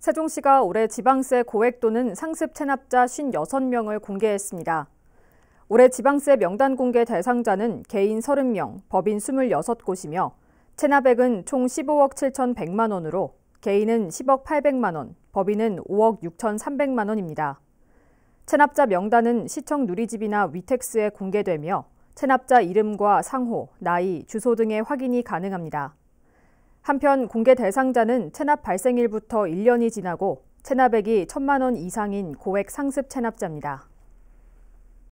세종시가 올해 지방세 고액또는 상습 체납자 56명을 공개했습니다. 올해 지방세 명단 공개 대상자는 개인 30명, 법인 26곳이며 체납액은 총 15억 7,100만 원으로 개인은 10억 800만 원, 법인은 5억 6,300만 원입니다. 체납자 명단은 시청 누리집이나 위택스에 공개되며 체납자 이름과 상호, 나이, 주소 등의 확인이 가능합니다. 한편 공개 대상자는 체납 발생일부터 1년이 지나고 체납액이 1 천만 원 이상인 고액 상습 체납자입니다.